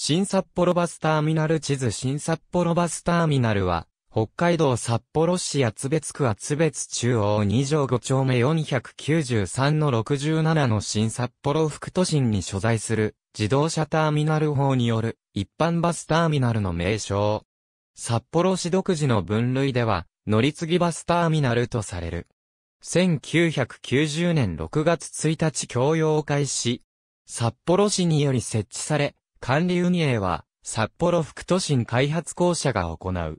新札幌バスターミナル地図新札幌バスターミナルは、北海道札幌市厚別区厚別中央2条5丁目493の67の新札幌副都心に所在する自動車ターミナル法による一般バスターミナルの名称。札幌市独自の分類では乗り継ぎバスターミナルとされる。1990年6月1日共用開始。札幌市により設置され、管理運営は、札幌副都心開発公社が行う。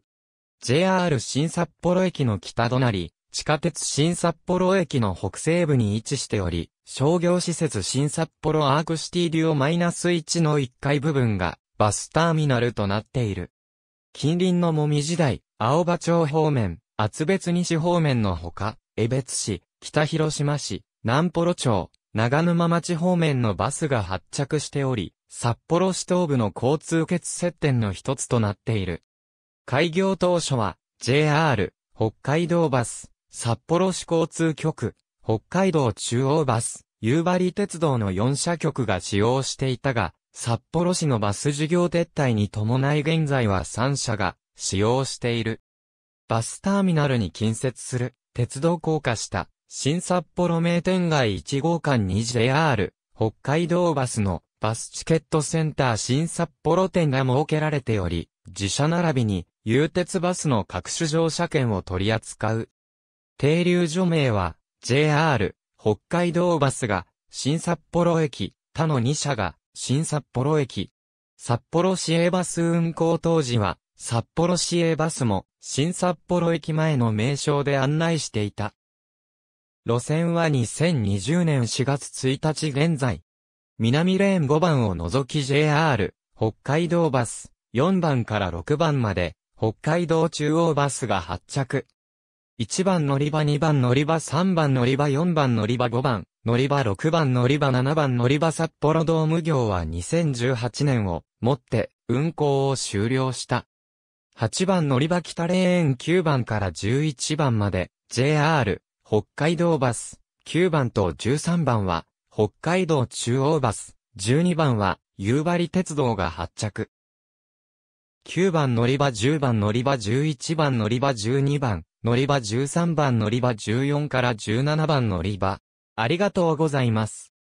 JR 新札幌駅の北隣、地下鉄新札幌駅の北西部に位置しており、商業施設新札幌アークシティデュオマイナス1の1階部分がバスターミナルとなっている。近隣のもみじ台、青葉町方面、厚別西方面のほか、江別市、北広島市、南幌町、長沼町方面のバスが発着しており、札幌市東部の交通欠接点の一つとなっている。開業当初は JR 北海道バス、札幌市交通局、北海道中央バス、夕張鉄道の4社局が使用していたが、札幌市のバス事業撤退に伴い現在は3社が使用している。バスターミナルに近接する鉄道高架下、新札幌名店街1号館に JR 北海道バスのバスチケットセンター新札幌店が設けられており、自社並びに、有鉄バスの各種乗車券を取り扱う。停留所名は、JR、北海道バスが、新札幌駅、他の2社が、新札幌駅。札幌市営バス運行当時は、札幌市営バスも、新札幌駅前の名称で案内していた。路線は2020年4月1日現在、南レーン5番を除き JR、北海道バス、4番から6番まで、北海道中央バスが発着。1番乗り場2番乗り場3番乗り場4番乗り場5番乗り場6番乗り場7番乗り場札幌ドーム業は2018年をもって運行を終了した。8番乗り場北レーン9番から11番まで JR 北海道バス9番と13番は北海道中央バス、12番は、夕張鉄道が発着。9番乗り場10番乗り場11番乗り場12番、乗り場13番乗り場14から17番乗り場。ありがとうございます。